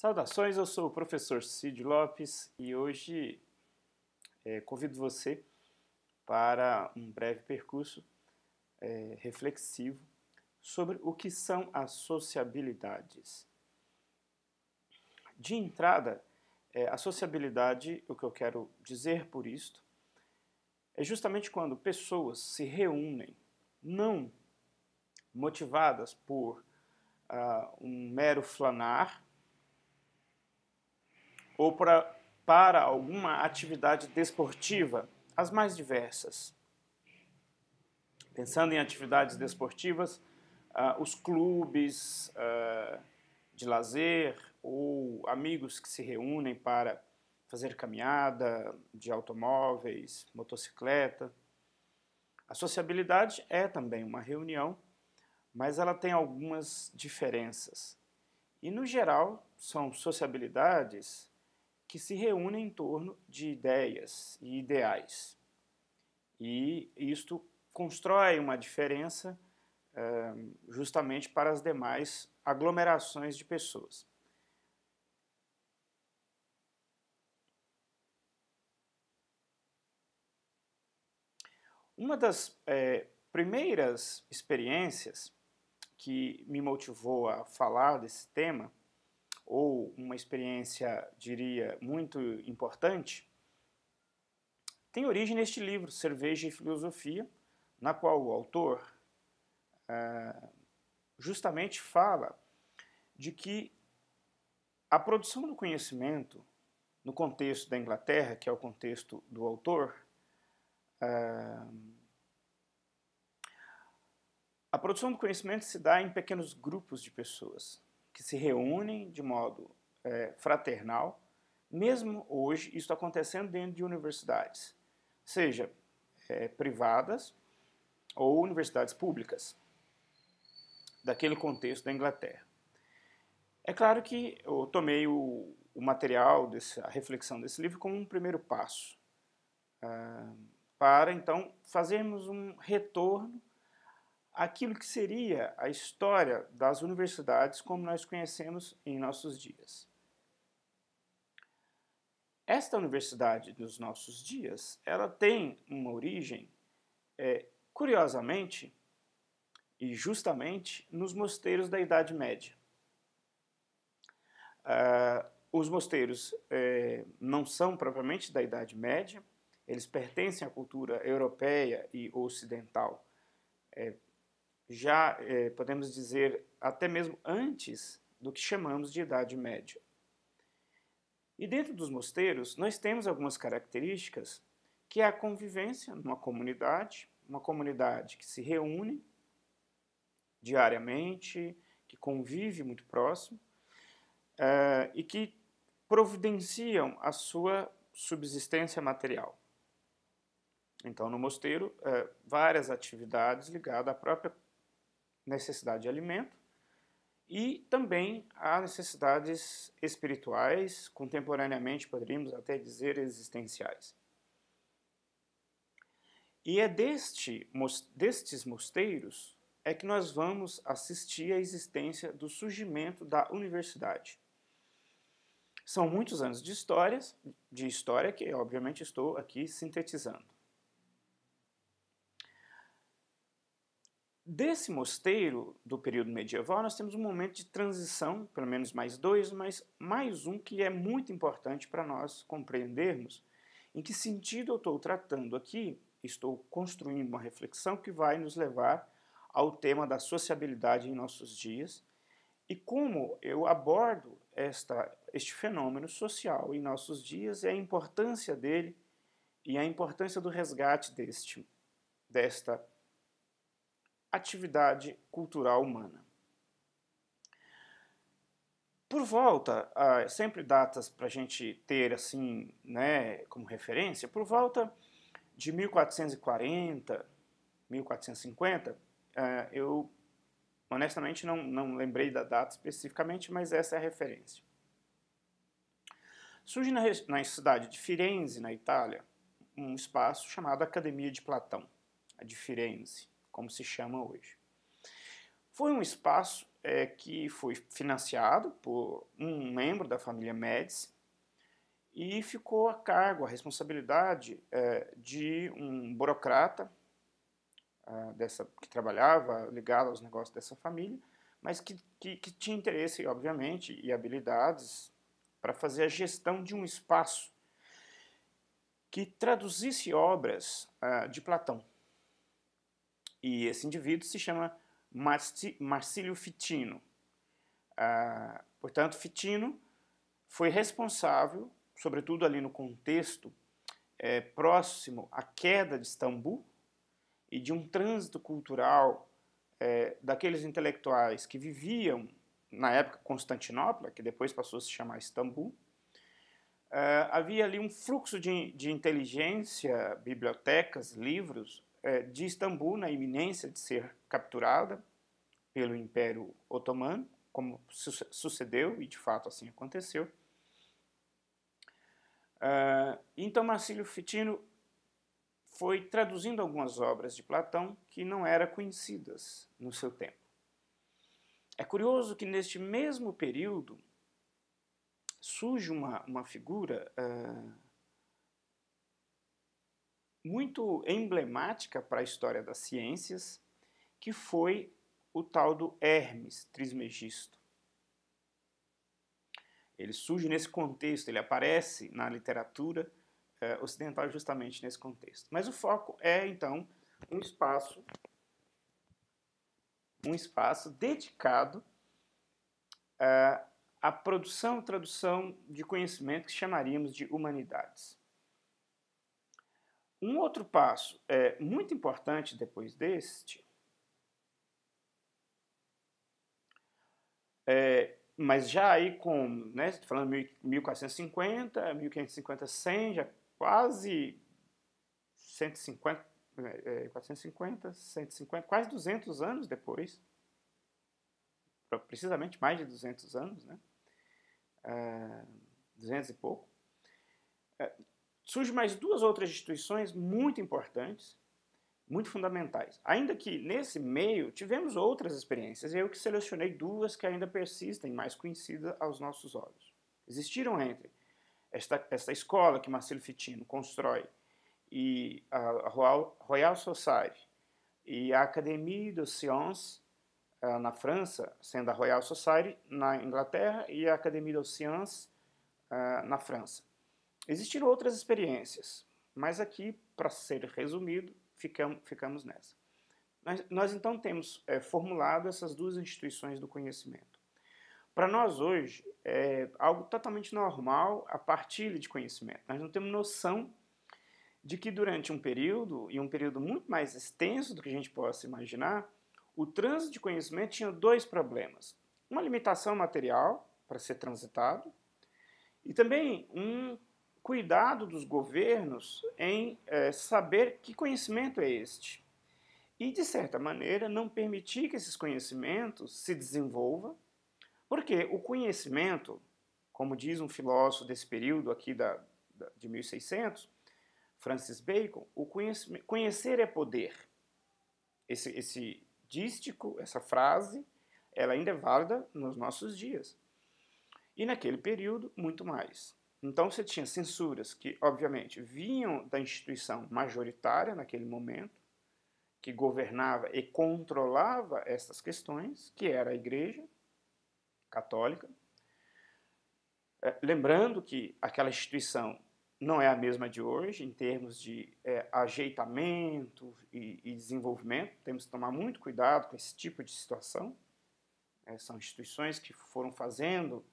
Saudações, eu sou o professor Cid Lopes e hoje é, convido você para um breve percurso é, reflexivo sobre o que são as sociabilidades. De entrada, é, a sociabilidade, o que eu quero dizer por isto, é justamente quando pessoas se reúnem, não motivadas por ah, um mero flanar, ou pra, para alguma atividade desportiva, as mais diversas. Pensando em atividades desportivas, uh, os clubes uh, de lazer ou amigos que se reúnem para fazer caminhada de automóveis, motocicleta. A sociabilidade é também uma reunião, mas ela tem algumas diferenças. E no geral, são sociabilidades que se reúnem em torno de ideias e ideais. E isto constrói uma diferença eh, justamente para as demais aglomerações de pessoas. Uma das é, primeiras experiências que me motivou a falar desse tema ou uma experiência, diria, muito importante, tem origem neste livro, Cerveja e Filosofia, na qual o autor ah, justamente fala de que a produção do conhecimento no contexto da Inglaterra, que é o contexto do autor, ah, a produção do conhecimento se dá em pequenos grupos de pessoas que se reúnem de modo é, fraternal, mesmo hoje, isso tá acontecendo dentro de universidades, seja é, privadas ou universidades públicas, daquele contexto da Inglaterra. É claro que eu tomei o, o material, desse, a reflexão desse livro, como um primeiro passo, ah, para então fazermos um retorno aquilo que seria a história das universidades como nós conhecemos em nossos dias. Esta universidade dos nossos dias, ela tem uma origem, é, curiosamente e justamente, nos mosteiros da Idade Média. Ah, os mosteiros é, não são propriamente da Idade Média, eles pertencem à cultura europeia e ocidental é, já é, podemos dizer até mesmo antes do que chamamos de Idade Média. E dentro dos mosteiros, nós temos algumas características, que é a convivência numa comunidade, uma comunidade que se reúne diariamente, que convive muito próximo uh, e que providenciam a sua subsistência material. Então, no mosteiro, uh, várias atividades ligadas à própria necessidade de alimento e também há necessidades espirituais, contemporaneamente poderíamos até dizer existenciais. E é deste, destes mosteiros é que nós vamos assistir à existência do surgimento da universidade. São muitos anos de histórias, de história que obviamente estou aqui sintetizando. Desse mosteiro do período medieval, nós temos um momento de transição, pelo menos mais dois, mas mais um que é muito importante para nós compreendermos em que sentido eu estou tratando aqui, estou construindo uma reflexão que vai nos levar ao tema da sociabilidade em nossos dias e como eu abordo esta, este fenômeno social em nossos dias e a importância dele e a importância do resgate deste, desta atividade cultural humana. Por volta, ah, sempre datas para a gente ter assim, né, como referência, por volta de 1440, 1450, ah, eu honestamente não, não lembrei da data especificamente, mas essa é a referência. Surge na, na cidade de Firenze, na Itália, um espaço chamado Academia de Platão, a de Firenze como se chama hoje. Foi um espaço é, que foi financiado por um membro da família Médici e ficou a cargo, a responsabilidade é, de um burocrata é, dessa que trabalhava ligado aos negócios dessa família, mas que, que, que tinha interesse, obviamente, e habilidades para fazer a gestão de um espaço que traduzisse obras é, de Platão. E esse indivíduo se chama Marcílio Fitino. Ah, portanto, Fitino foi responsável, sobretudo ali no contexto é, próximo à queda de Istambul e de um trânsito cultural é, daqueles intelectuais que viviam na época Constantinopla, que depois passou a se chamar Istambul, Uh, havia ali um fluxo de, de, inteligência, bibliotecas, livros, é, de Istambul, na iminência de ser capturada pelo Império Otomano, como su sucedeu e de fato assim aconteceu. Uh, então Marcílio Fitino foi traduzindo algumas obras de Platão que não eram conhecidas no seu tempo. É curioso que neste mesmo período surge uma, uma figura uh, muito emblemática para a história das ciências, que foi o tal do Hermes Trismegisto. Ele surge nesse contexto, ele aparece na literatura eh, ocidental justamente nesse contexto. Mas o foco é então um espaço um espaço dedicado eh, à produção e tradução de conhecimento que chamaríamos de humanidades. Um outro passo é muito importante depois deste, é, mas já aí com, né, tá falando 1450, 1550, 100, já quase 150, 450, 150, quase 200 anos depois, precisamente mais de 200 anos, né? 200 é, e pouco, é, Surgem mais duas outras instituições muito importantes, muito fundamentais. Ainda que nesse meio tivemos outras experiências, eu que selecionei duas que ainda persistem, mais conhecidas aos nossos olhos. Existiram entre esta, esta escola que Marcelo Fitino constrói e a Royal, Royal Society e a Académie des Sciences eh, na França, sendo a Royal Society na Inglaterra e a Académie des Sciences eh, na França. Existiram outras experiências, mas aqui, para ser resumido, ficamos, ficamos nessa. Nós, nós então temos é, formulado essas duas instituições do conhecimento. Para nós hoje, é algo totalmente normal a partilha de conhecimento. Nós não temos noção de que durante um período, e um período muito mais extenso do que a gente possa imaginar, o trânsito de conhecimento tinha dois problemas. Uma limitação material para ser transitado e também um cuidado dos governos em é, saber que conhecimento é este e, de certa maneira, não permitir que esses conhecimentos se desenvolvam, porque o conhecimento, como diz um filósofo desse período aqui da, da de 1600, Francis Bacon, o conhecer é poder. Esse, esse dístico, essa frase, ela ainda é válida nos nossos dias. E naquele período, muito mais. Então você tinha censuras que, obviamente, vinham da instituição majoritária naquele momento, que governava e controlava essas questões, que era a Igreja Católica. É, lembrando que aquela instituição não é a mesma de hoje em termos de é, ajeitamento e, e, desenvolvimento. Temos que tomar muito cuidado com esse tipo de situação. É, são instituições que foram fazendo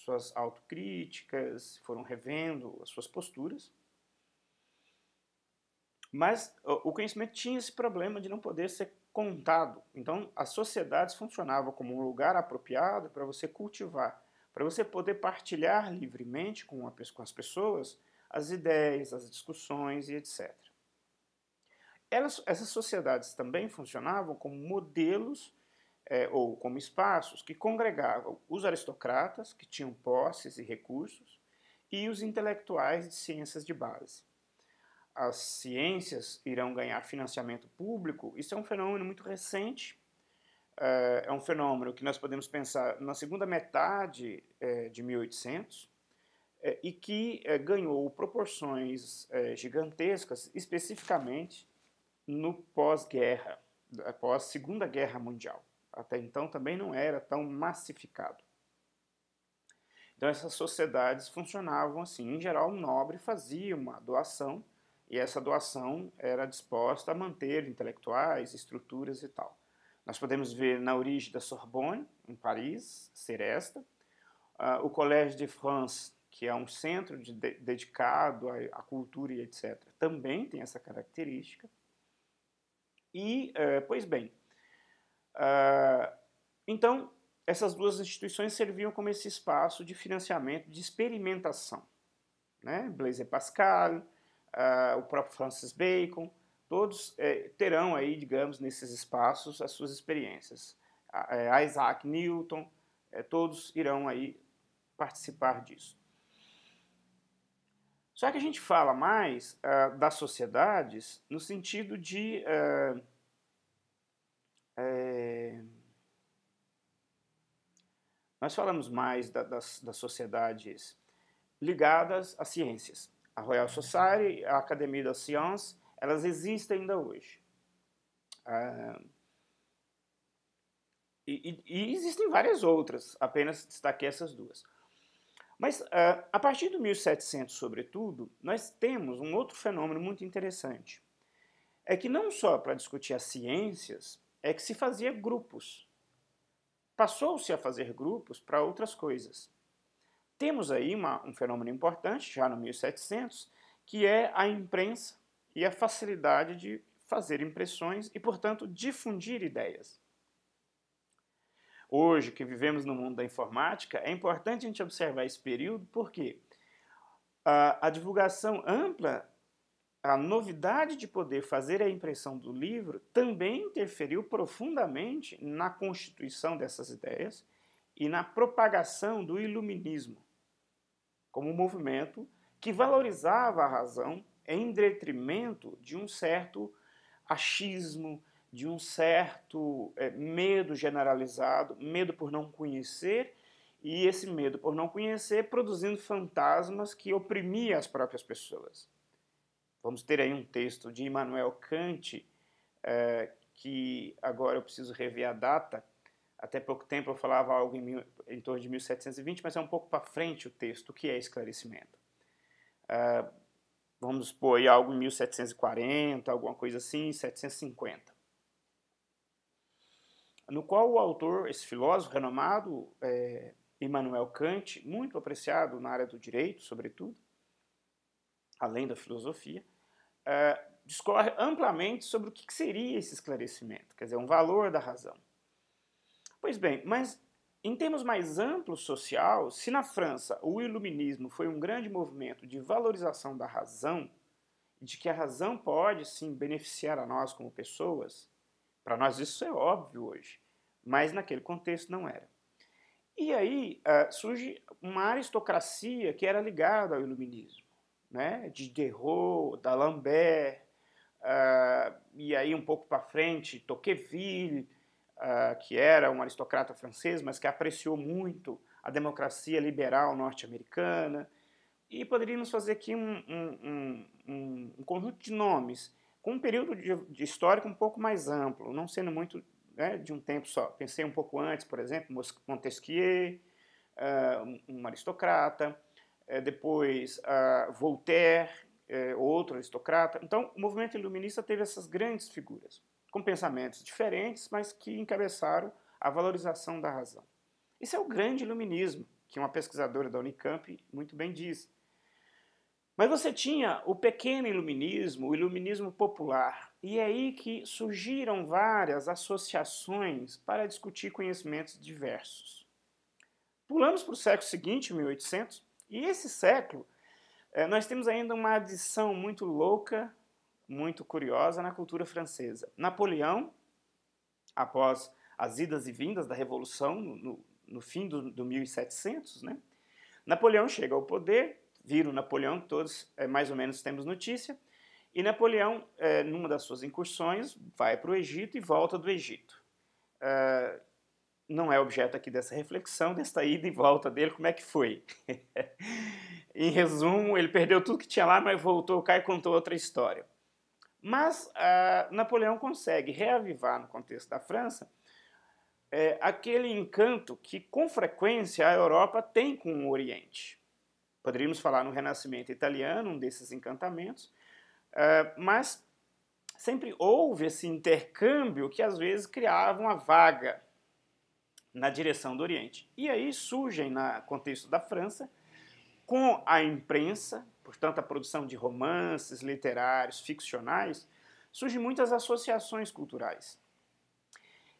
suas autocríticas, foram revendo as suas posturas. Mas o conhecimento tinha esse problema de não poder ser contado. Então, as sociedades funcionavam como um lugar apropriado para você cultivar, para você poder partilhar livremente com, com as pessoas as ideias, as discussões e etc. Elas, essas sociedades também funcionavam como modelos é, ou como espaços que congregavam os aristocratas, que tinham posses e recursos, e os intelectuais de ciências de base. As ciências irão ganhar financiamento público, isso é um fenômeno muito recente, é, é um fenômeno que nós podemos pensar na segunda metade é, de 1800 é, e que ganhou proporções gigantescas, especificamente no pós-guerra, pós-segunda guerra mundial até então também não era tão massificado. Então essas sociedades funcionavam assim. Em geral, o nobre fazia uma doação e essa doação era disposta a manter intelectuais, estruturas e tal. Nós podemos ver na origem da Sorbonne, em Paris, ser esta. Uh, o Collège de France, que é um centro de, de, dedicado à, à, cultura e etc., também tem essa característica. E, uh, pois bem, ah, então, essas duas instituições serviam como esse espaço de financiamento, de experimentação. Né? Blaise Pascal, ah, o próprio Francis Bacon, todos eh, terão aí, digamos, nesses espaços as suas experiências. Eh, Isaac Newton, eh, todos irão aí participar disso. Só que a gente fala mais ah, das sociedades no sentido de Nós falamos mais da, das, das sociedades ligadas às ciências. A Royal Society, a Academia das Sciences, elas existem ainda hoje. Ah, e, e, existem várias outras, apenas destaquei essas duas. Mas ah, a partir do 1700, sobretudo, nós temos um outro fenômeno muito interessante. É que não só para discutir as ciências, é que se fazia grupos passou-se a fazer grupos para outras coisas. Temos aí uma, um fenômeno importante, já no 1700, que é a imprensa e a facilidade de fazer impressões e, portanto, difundir ideias. Hoje, que vivemos no mundo da informática, é importante a gente observar esse período porque a, a divulgação ampla a novidade de poder fazer a impressão do livro também interferiu profundamente na constituição dessas ideias e na propagação do iluminismo, como um movimento que valorizava a razão em detrimento de um certo achismo, de um certo é, medo generalizado, medo por não conhecer, e esse medo por não conhecer produzindo fantasmas que oprimia as próprias pessoas. Vamos ter aí um texto de Immanuel Kant, é, que agora eu preciso rever a data. Até pouco tempo eu falava algo em, mil, em torno de 1720, mas é um pouco para frente o texto, o que é esclarecimento. É, vamos pôr aí algo em 1740, alguma coisa assim, 750. No qual o autor, esse filósofo renomado, é, Immanuel Kant, muito apreciado na área do direito, sobretudo, além da filosofia, eh, discorre amplamente sobre o que seria esse esclarecimento, quer dizer, um valor da razão. Pois bem, mas em termos mais amplos social, se na França o iluminismo foi um grande movimento de valorização da razão, de que a razão pode sim beneficiar a nós como pessoas, para nós isso é óbvio hoje, mas naquele contexto não era. E aí uh, surge uma aristocracia que era ligada ao iluminismo né, de Derrault, d'Alembert, uh, ah, e aí um pouco para frente, Tocqueville, uh, que era um aristocrata francês, mas que apreciou muito a democracia liberal norte-americana. E poderíamos fazer aqui um, um, um, um, conjunto de nomes, com um período de, de histórico um pouco mais amplo, não sendo muito né, de um tempo só. Pensei um pouco antes, por exemplo, Montesquieu, uh, um aristocrata, é, depois Voltaire, é, outro aristocrata. Então, o movimento iluminista teve essas grandes figuras, com pensamentos diferentes, mas que encabeçaram a valorização da razão. Isso é o grande iluminismo, que uma pesquisadora da Unicamp muito bem diz. Mas você tinha o pequeno iluminismo, o iluminismo popular, e é aí que surgiram várias associações para discutir conhecimentos diversos. Pulamos para o século seguinte, 1800, e esse século, eh, nós temos ainda uma adição muito louca, muito curiosa na cultura francesa. Napoleão, após as idas e vindas da Revolução, no, no fim do, do 1700, né? Napoleão chega ao poder, viram Napoleão, todos é, mais ou menos temos notícia, e Napoleão, é, numa das suas incursões, vai para o Egito e volta do Egito. É, não é objeto aqui dessa reflexão, desta ida e volta dele, como é que foi. em resumo, ele perdeu tudo que tinha lá, mas voltou cá e contou outra história. Mas ah, Napoleão consegue reavivar no contexto da França é, aquele encanto que com frequência a Europa tem com o Oriente. Poderíamos falar no Renascimento italiano, um desses encantamentos, ah, mas sempre houve esse intercâmbio que às vezes criava uma vaga na direção do Oriente. E aí surgem, no contexto da França, com a imprensa, portanto, a produção de romances literários, ficcionais, surgem muitas associações culturais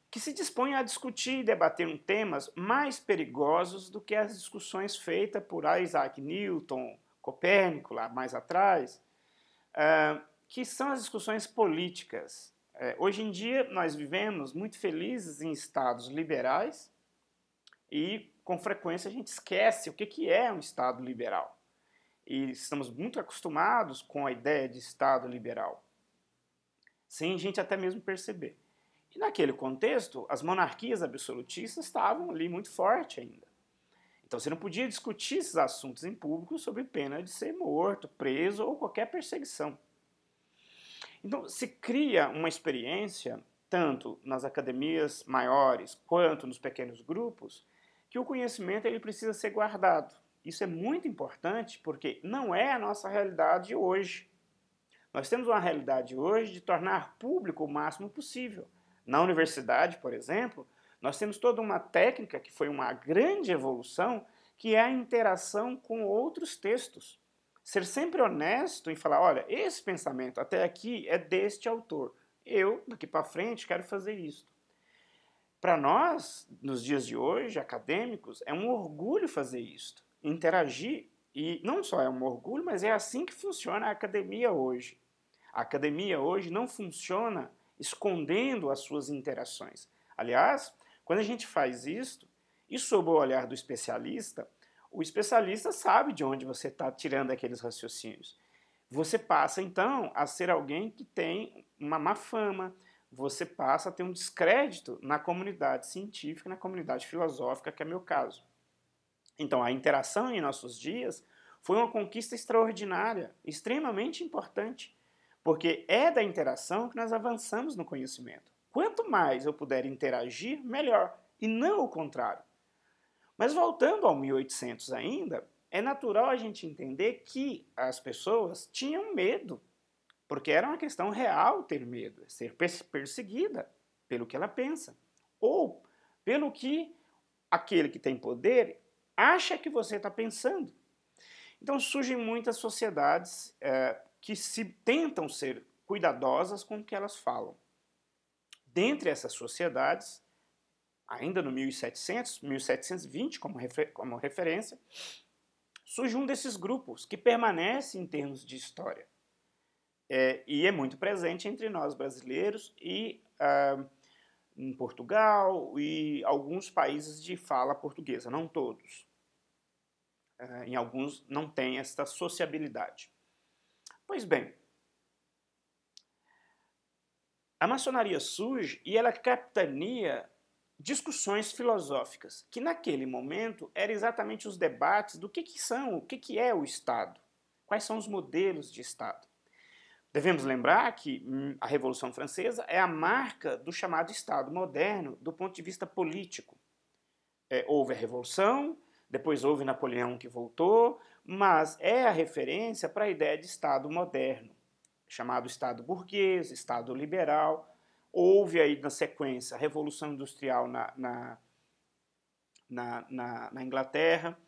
que se dispõem a discutir e debater temas mais perigosos do que as discussões feitas por Isaac Newton, Copérnico, lá mais atrás, ah, que são as discussões políticas, é, hoje em dia, nós vivemos muito felizes em estados liberais e, com frequência, a gente esquece o que, que é um estado liberal. E estamos muito acostumados com a ideia de estado liberal, sem a gente até mesmo perceber. E naquele contexto, as monarquias absolutistas estavam ali muito forte ainda. Então você não podia discutir esses assuntos em público sob pena de ser morto, preso ou qualquer perseguição. Então, se cria uma experiência, tanto nas academias maiores quanto nos pequenos grupos, que o conhecimento ele precisa ser guardado. Isso é muito importante porque não é a nossa realidade hoje. Nós temos uma realidade hoje de tornar público o máximo possível. Na universidade, por exemplo, nós temos toda uma técnica que foi uma grande evolução, que é a interação com outros textos ser sempre honesto em falar, olha, esse pensamento até aqui é deste autor. Eu, daqui para frente, quero fazer isso. Para nós, nos dias de hoje, acadêmicos, é um orgulho fazer isso, interagir e não só é um orgulho, mas é assim que funciona a academia hoje. A academia hoje não funciona escondendo as suas interações. Aliás, quando a gente faz isto, e sob o olhar do especialista, o especialista sabe de onde você está tirando aqueles raciocínios. Você passa então a ser alguém que tem uma má fama, você passa a ter um descrédito na comunidade científica, na comunidade filosófica, que é meu caso. Então, a interação em nossos dias foi uma conquista extraordinária, extremamente importante, porque é da interação que nós avançamos no conhecimento. Quanto mais eu puder interagir, melhor, e não o contrário. Mas voltando ao 1800 ainda, é natural a gente entender que as pessoas tinham medo, porque era uma questão real ter medo, é ser perseguida pelo que ela pensa, ou pelo que aquele que tem poder acha que você está pensando. Então surgem muitas sociedades é, que se tentam ser cuidadosas com o que elas falam. Dentre essas sociedades, ainda no 1700, 1720 como, refer, como referência, surge um desses grupos que permanece em termos de história é, e é muito presente entre nós brasileiros e ah, em Portugal e alguns países de fala portuguesa, não todos. É, em alguns não tem esta sociabilidade. Pois bem, a maçonaria surge e ela capitania discussões filosóficas, que naquele momento eram exatamente os debates do que, que são, o que, que é o Estado, quais são os modelos de Estado. Devemos lembrar que hum, a Revolução Francesa é a marca do chamado Estado moderno do ponto de vista político. É, houve a Revolução, depois houve Napoleão que voltou, mas é a referência para a ideia de Estado moderno, chamado Estado burguês, Estado liberal, Houve aí na sequência a Revolução Industrial na, na, na, na, na Inglaterra.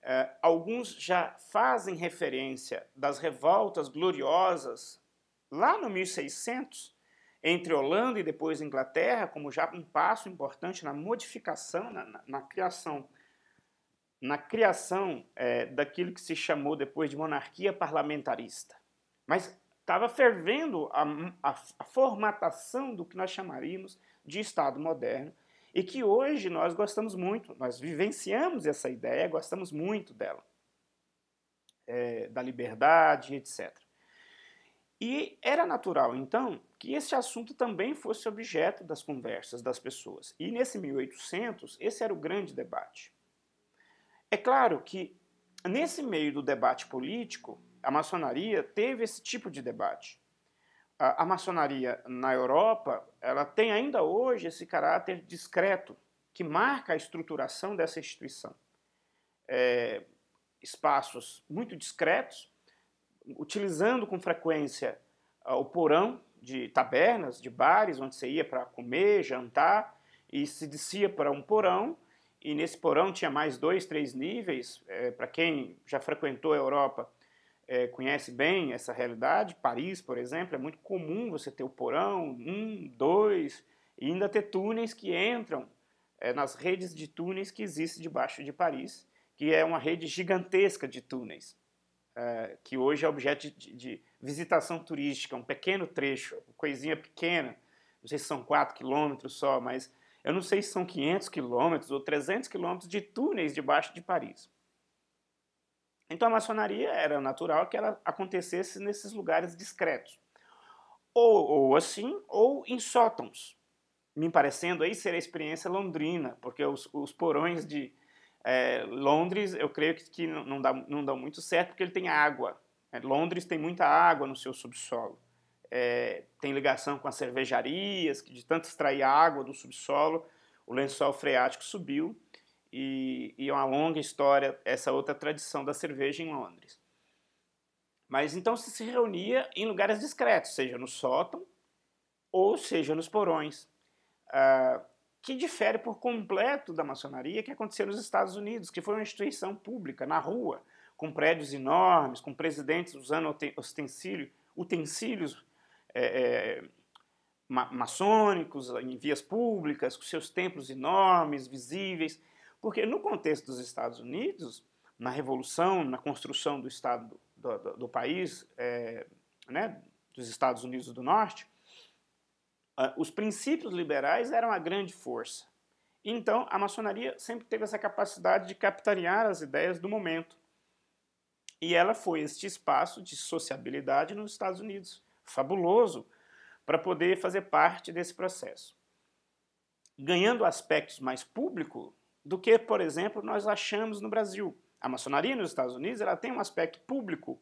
Eh, alguns já fazem referência das revoltas gloriosas lá no 1600, entre Holanda e depois Inglaterra, como já um passo importante na modificação, na, na, na criação, na criação é, daquilo que se chamou depois de monarquia parlamentarista. Mas estava fervendo a, a, a, formatação do que nós chamaríamos de Estado moderno e que hoje nós gostamos muito, nós vivenciamos essa ideia, gostamos muito dela, é, da liberdade, etc. E era natural, então, que esse assunto também fosse objeto das conversas das pessoas. E nesse 1800, esse era o grande debate. É claro que, nesse meio do debate político, a maçonaria teve esse tipo de debate. A, a maçonaria na Europa, ela tem ainda hoje esse caráter discreto que marca a estruturação dessa instituição. É, espaços muito discretos, utilizando com frequência uh, o porão de tabernas, de bares, onde você ia para comer, jantar, e se descia para um porão, e nesse porão tinha mais dois, três níveis. É, para quem já frequentou a Europa, é, conhece bem essa realidade. Paris, por exemplo, é muito comum você ter o porão, um, dois, e ainda ter túneis que entram é, nas redes de túneis que existem debaixo de Paris, que é uma rede gigantesca de túneis, é, que hoje é objeto de, de, visitação turística, um pequeno trecho, coisinha pequena, não sei se são 4 quilômetros só, mas eu não sei se são 500 quilômetros ou 300 quilômetros de túneis debaixo de Paris. Então a maçonaria era natural que ela acontecesse nesses lugares discretos. Ou, ou assim, ou em sótãos. Me parecendo aí ser a experiência londrina, porque os, os porões de é, Londres, eu creio que, que não, dá, não dão muito certo, porque ele tem água. É, Londres tem muita água no seu subsolo. É, tem ligação com as cervejarias, que de tanto extrair água do subsolo, o lençol freático subiu e, e é uma longa história, essa outra tradição da cerveja em Londres. Mas então se reunia em lugares discretos, seja no sótão ou seja nos porões, uh, que difere por completo da maçonaria que aconteceu nos Estados Unidos, que foi uma instituição pública, na rua, com prédios enormes, com presidentes usando utensílio, utensílios é, é, ma maçônicos em vias públicas, com seus templos enormes, visíveis. Porque no contexto dos Estados Unidos, na revolução, na construção do Estado do, do, do país, é, né, dos Estados Unidos do Norte, os princípios liberais eram a grande força. Então, a maçonaria sempre teve essa capacidade de capitanear as ideias do momento. E ela foi este espaço de sociabilidade nos Estados Unidos, fabuloso, para poder fazer parte desse processo. Ganhando aspectos mais públicos, do que, por exemplo, nós achamos no Brasil. A maçonaria nos Estados Unidos ela tem um aspecto público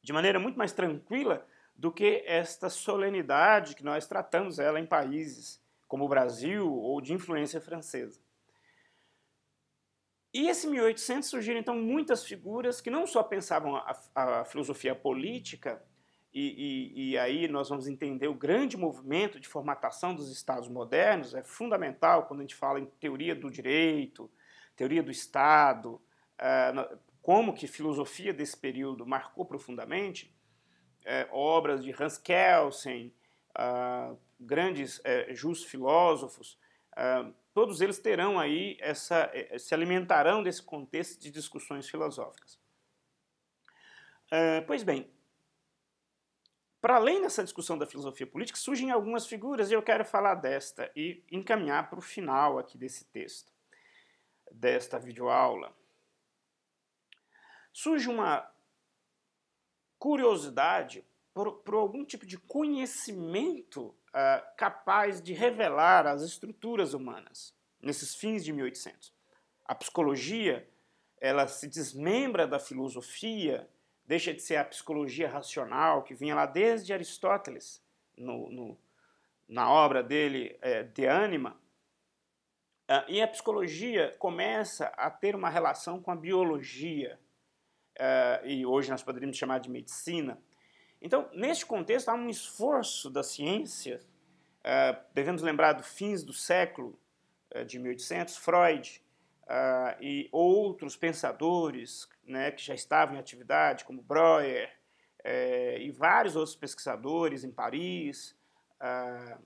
de maneira muito mais tranquila do que esta solenidade que nós tratamos ela em países como o Brasil ou de influência francesa. E esse 1800 surgiram então muitas figuras que não só pensavam a, a filosofia política, e, e, e, aí nós vamos entender o grande movimento de formatação dos Estados modernos, é fundamental quando a gente fala em teoria do direito, teoria do Estado, eh, como que filosofia desse período marcou profundamente, eh, obras de Hans Kelsen, ah, grandes eh, justos filósofos, ah, todos eles terão aí essa, se alimentarão desse contexto de discussões filosóficas. pois bem, para além dessa discussão da filosofia política, surgem algumas figuras e eu quero falar desta e encaminhar para o final aqui desse texto, desta videoaula. Surge uma curiosidade por, por algum tipo de conhecimento uh, capaz de revelar as estruturas humanas nesses fins de 1800. A psicologia ela se desmembra da filosofia deixa de ser a psicologia racional que vinha lá desde Aristóteles, no, no, na obra dele é, De Anima, ah, e a psicologia começa a ter uma relação com a biologia, ah, e hoje nós poderíamos chamar de medicina. Então, neste contexto, há um esforço da ciência, ah, devemos lembrar do fins do século eh, de 1800, Freud, uh, e outros pensadores né, que já estavam em atividade, como Breuer eh, e vários outros pesquisadores em Paris, uh,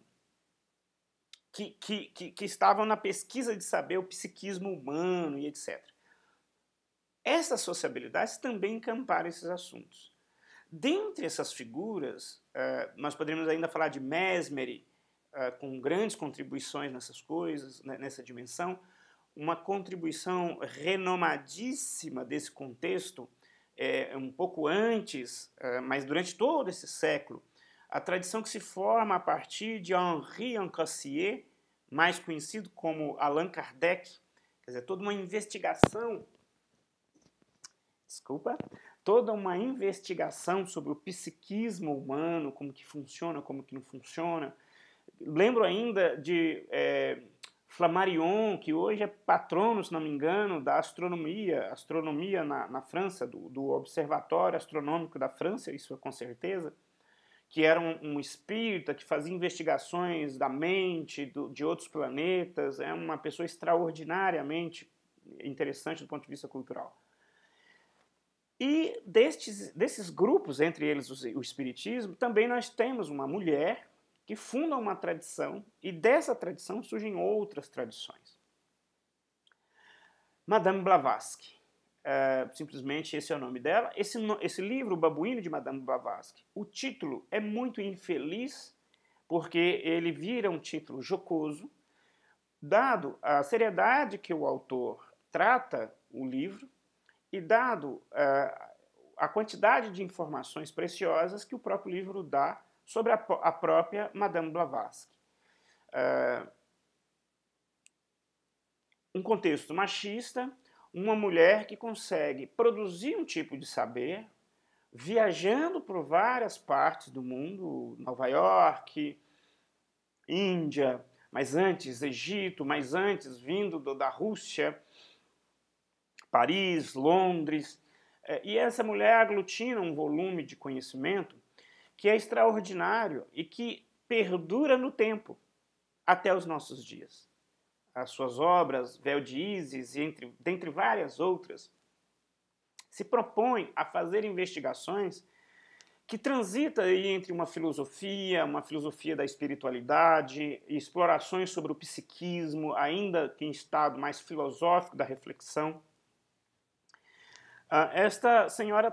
que, que, que, que estavam na pesquisa de saber o psiquismo humano e etc. Essas sociabilidades também encamparam esses assuntos. Dentre essas figuras, ah, nós poderíamos ainda falar de Mesmer, com grandes contribuições nessas coisas, né, nessa dimensão, uma contribuição renomadíssima desse contexto, é, um pouco antes, é, mas durante todo esse século, a tradição que se forma a partir de Henri Ancassier, mais conhecido como Allan Kardec, quer dizer, toda uma investigação, desculpa, toda uma investigação sobre o psiquismo humano, como que funciona, como que não funciona. Lembro ainda de é, Flammarion, que hoje é patrono, se não me engano, da astronomia, astronomia na, na França, do, do, Observatório Astronômico da França, isso é com certeza, que era um, um espírita que fazia investigações da mente, do, de outros planetas, é uma pessoa extraordinariamente interessante do ponto de vista cultural. E destes, desses grupos, entre eles o, o Espiritismo, também nós temos uma mulher que fundam uma tradição e dessa tradição surgem outras tradições. Madame Blavatsky, uh, simplesmente esse é o nome dela. Esse, esse livro, O Babuíno de Madame Blavatsky, o título é muito infeliz porque ele vira um título jocoso, dado a seriedade que o autor trata o livro e dado uh, a quantidade de informações preciosas que o próprio livro dá sobre a, a própria Madame Blavatsky. Uh, um contexto machista, uma mulher que consegue produzir um tipo de saber viajando por várias partes do mundo, Nova York, Índia, mas antes Egito, mas antes vindo do, da Rússia, Paris, Londres. Eh, e essa mulher aglutina um volume de conhecimento que é extraordinário e que perdura no tempo até os nossos dias. As suas obras, Véu de Isis, e entre, dentre várias outras, se propõe a fazer investigações que transita entre uma filosofia, uma filosofia da espiritualidade, explorações sobre o psiquismo, ainda que em estado mais filosófico da reflexão. Ah, esta senhora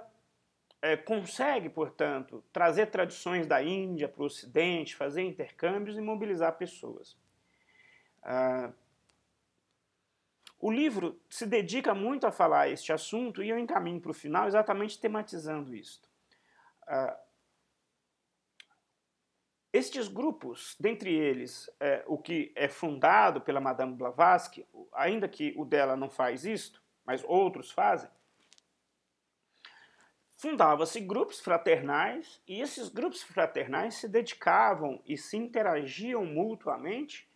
é, consegue, portanto, trazer tradições da Índia para o Ocidente, fazer intercâmbios e mobilizar pessoas. Ah, o livro se dedica muito a falar este assunto e eu encaminho para o final exatamente tematizando isto. Ah, estes grupos, dentre eles é, o que é fundado pela Madame Blavatsky, ainda que o dela não faz isto, mas outros fazem, Fundava-se grupos fraternais e esses grupos fraternais se dedicavam e se interagiam mutuamente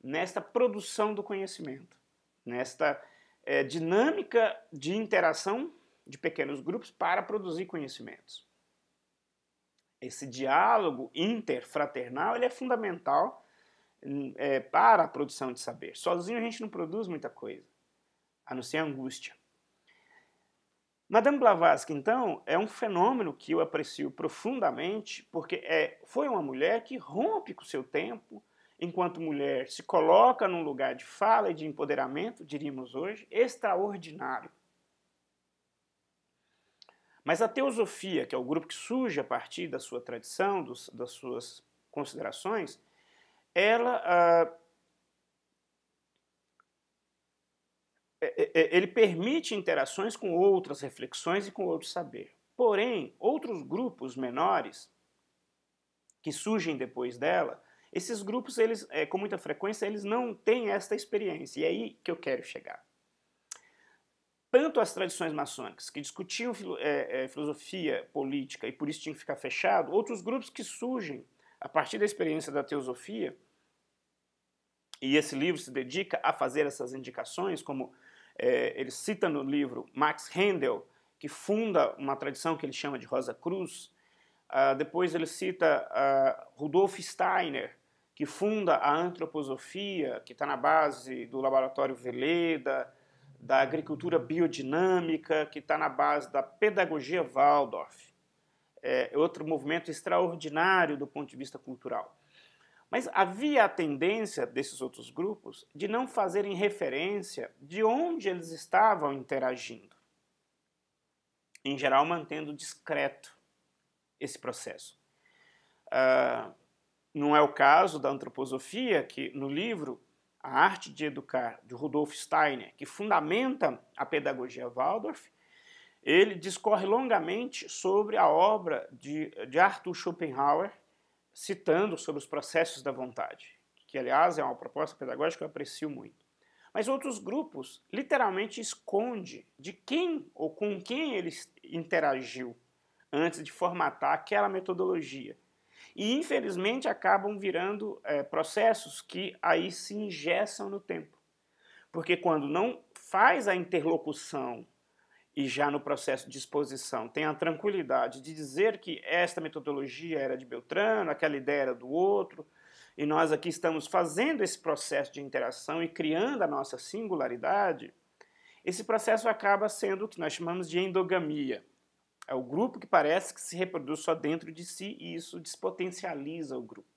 nesta produção do conhecimento, nesta é, dinâmica de interação de pequenos grupos para produzir conhecimentos. Esse diálogo interfraternal ele é fundamental é, para a produção de saber. Sozinho a gente não produz muita coisa, a não ser angústia. Madame Blavatsky, então, é um fenômeno que eu aprecio profundamente, porque é, foi uma mulher que rompe com o seu tempo, enquanto mulher, se coloca num lugar de fala e de empoderamento, diríamos hoje, extraordinário. Mas a teosofia, que é o grupo que surge a partir da sua tradição, dos, das suas considerações, ela ah, É, é, é, ele permite interações com outras reflexões e com outro saber. Porém, outros grupos menores que surgem depois dela, esses grupos, eles, é, com muita frequência, eles não têm esta experiência. E é aí que eu quero chegar. Tanto as tradições maçônicas, que discutiam filo é, é, filosofia política e por isso tinham que ficar fechado, outros grupos que surgem a partir da experiência da teosofia, e esse livro se dedica a fazer essas indicações, como é, ele cita no livro Max Handel, que funda uma tradição que ele chama de Rosa Cruz. Uh, depois ele cita uh, Rudolf Steiner, que funda a antroposofia, que está na base do laboratório Veleda, da agricultura biodinâmica, que está na base da pedagogia Waldorf. É, é outro movimento extraordinário do ponto de vista cultural. Mas havia a tendência desses outros grupos de não fazerem referência de onde eles estavam interagindo. Em geral, mantendo discreto esse processo. Uh, não é o caso da antroposofia, que no livro A Arte de Educar, de Rudolf Steiner, que fundamenta a pedagogia Waldorf, ele discorre longamente sobre a obra de, de Arthur Schopenhauer, citando sobre os processos da vontade, que aliás é uma proposta pedagógica que eu aprecio muito. Mas outros grupos literalmente esconde de quem ou com quem ele interagiu antes de formatar aquela metodologia. E infelizmente acabam virando é, processos que aí se ingessam no tempo. Porque quando não faz a interlocução e já no processo de exposição tem a tranquilidade de dizer que esta metodologia era de Beltrano, aquela ideia era do outro, e nós aqui estamos fazendo esse processo de interação e criando a nossa singularidade, esse processo acaba sendo o que nós chamamos de endogamia. É o grupo que parece que se reproduz só dentro de si e isso despotencializa o grupo.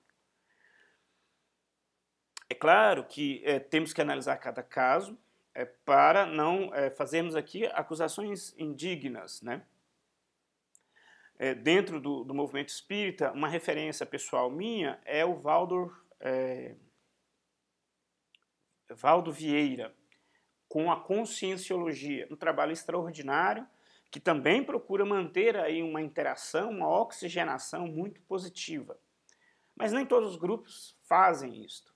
É claro que é, temos que analisar cada caso, é, para não é, fazermos aqui acusações indignas, né? É, dentro do, do, movimento espírita, uma referência pessoal minha é o Valdo, é, Valdo Vieira, com a Conscienciologia, um trabalho extraordinário que também procura manter aí uma interação, uma oxigenação muito positiva. Mas nem todos os grupos fazem isto.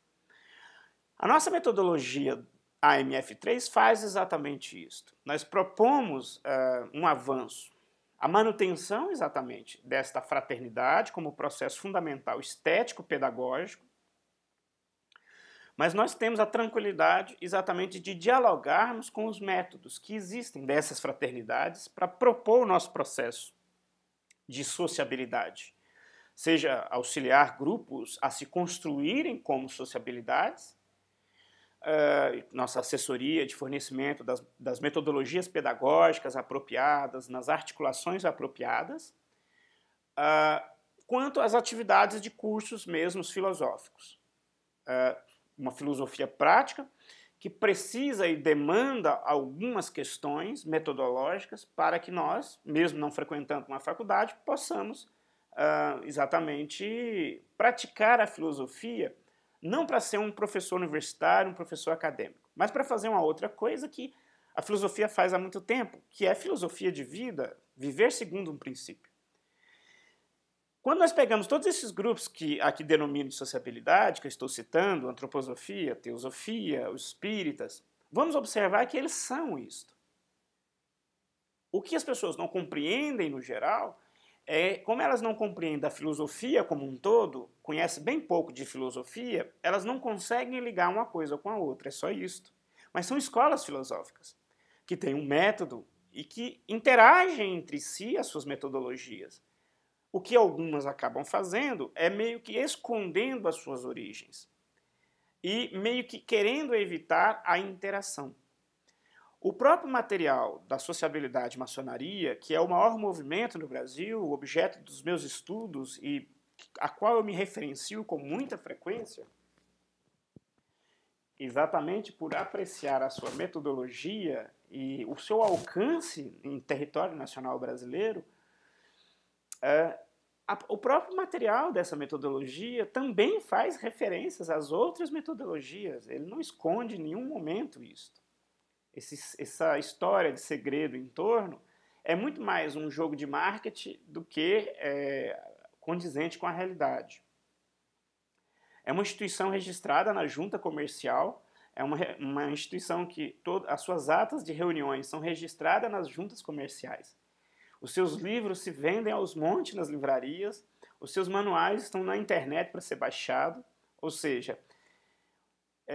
A nossa metodologia a MF3 faz exatamente isso. Nós propomos uh, um avanço, a manutenção exatamente desta fraternidade como processo fundamental estético-pedagógico, mas nós temos a tranquilidade exatamente de dialogarmos com os métodos que existem dessas fraternidades para propor o nosso processo de sociabilidade, seja auxiliar grupos a se construírem como sociabilidades uh, nossa assessoria de fornecimento das, das metodologias pedagógicas apropriadas, nas articulações apropriadas, uh, quanto às atividades de cursos mesmos filosóficos. Uh, uma filosofia prática que precisa e demanda algumas questões metodológicas para que nós, mesmo não frequentando uma faculdade, possamos uh, exatamente praticar a filosofia não para ser um professor universitário, um professor acadêmico, mas para fazer uma outra coisa que a filosofia faz há muito tempo, que é filosofia de vida, viver segundo um princípio. Quando nós pegamos todos esses grupos que aqui denomino de sociabilidade, que eu estou citando, antroposofia, teosofia, os espíritas, vamos observar que eles são isto. O que as pessoas não compreendem no geral é, como elas não compreendem a filosofia como um todo, conhecem bem pouco de filosofia, elas não conseguem ligar uma coisa com a outra, é só isso. Mas são escolas filosóficas que têm um método e que interagem entre si as suas metodologias. O que algumas acabam fazendo é meio que escondendo as suas origens e meio que querendo evitar a interação. O próprio material da sociabilidade maçonaria, que é o maior movimento no Brasil, objeto dos meus estudos e a qual eu me referencio com muita frequência, exatamente por apreciar a sua metodologia e o seu alcance em território nacional brasileiro, é, a, o próprio material dessa metodologia também faz referências às outras metodologias. Ele não esconde em nenhum momento isso esse, essa história de segredo em torno, é muito mais um jogo de marketing do que é, condizente com a realidade. É uma instituição registrada na junta comercial, é uma, uma instituição que todo, as suas atas de reuniões são registradas nas juntas comerciais. Os seus livros se vendem aos montes nas livrarias, os seus manuais estão na internet para ser baixado, ou seja,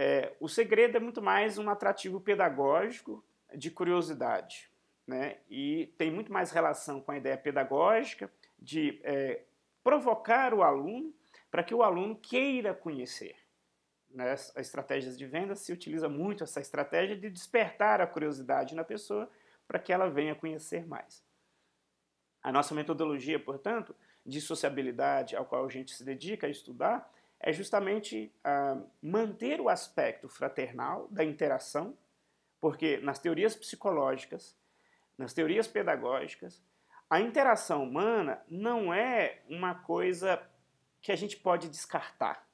é, o segredo é muito mais um atrativo pedagógico de curiosidade. Né? E tem muito mais relação com a ideia pedagógica de é, provocar o aluno para que o aluno queira conhecer. Né? As estratégias de venda se utiliza muito essa estratégia de despertar a curiosidade na pessoa para que ela venha conhecer mais. A nossa metodologia, portanto, de sociabilidade, ao qual a gente se dedica a estudar, é justamente ah, manter o aspecto fraternal da interação, porque nas teorias psicológicas, nas teorias pedagógicas, a interação humana não é uma coisa que a gente pode descartar.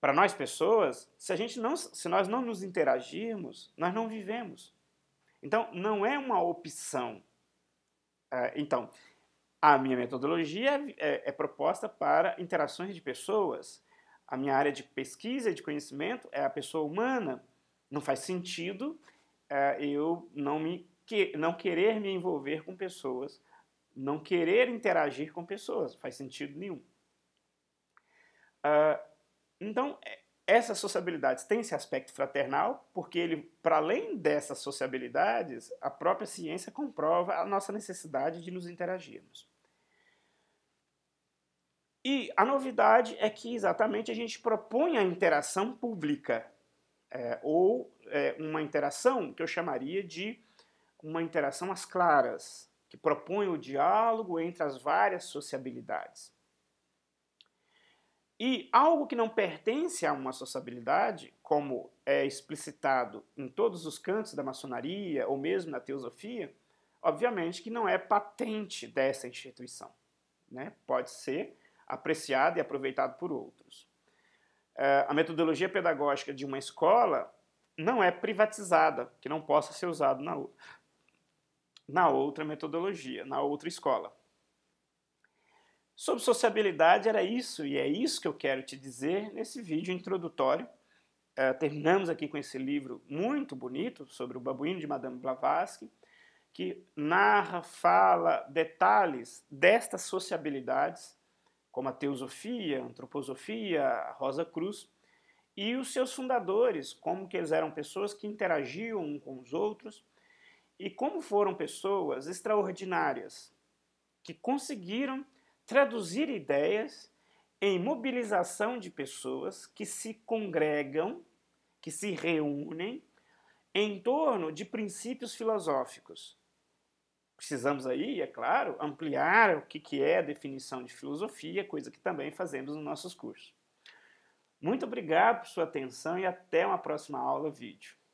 Para nós pessoas, se, a gente não, se nós não nos interagirmos, nós não vivemos. Então, não é uma opção. Ah, então, a minha metodologia é, é proposta para interações de pessoas. A minha área de pesquisa e de conhecimento é a pessoa humana. Não faz sentido é, eu não, me, que, não querer me envolver com pessoas, não querer interagir com pessoas. Faz sentido nenhum. Uh, então, é, essas sociabilidades têm esse aspecto fraternal, porque ele, para além dessas sociabilidades, a própria ciência comprova a nossa necessidade de nos interagirmos. E a novidade é que exatamente a gente propõe a interação pública, é, ou é, uma interação que eu chamaria de uma interação às claras, que propõe o diálogo entre as várias sociabilidades. E algo que não pertence a uma sociabilidade, como é explicitado em todos os cantos da maçonaria ou mesmo na teosofia, obviamente que não é patente dessa instituição. Né? Pode ser apreciado e aproveitado por outros. É, a metodologia pedagógica de uma escola não é privatizada, que não possa ser usado na outra metodologia, na outra escola. Sobre sociabilidade era isso, e é isso que eu quero te dizer nesse vídeo introdutório. Uh, terminamos aqui com esse livro muito bonito sobre o babuíno de Madame Blavatsky, que narra, fala detalhes destas sociabilidades, como a teosofia, a antroposofia, a Rosa Cruz, e os seus fundadores, como que eles eram pessoas que interagiam uns com os outros, e como foram pessoas extraordinárias que conseguiram traduzir ideias em mobilização de pessoas que se congregam, que se reúnem em torno de princípios filosóficos. Precisamos aí, é claro, ampliar o que é a definição de filosofia, coisa que também fazemos nos nossos cursos. Muito obrigado por sua atenção e até uma próxima aula vídeo.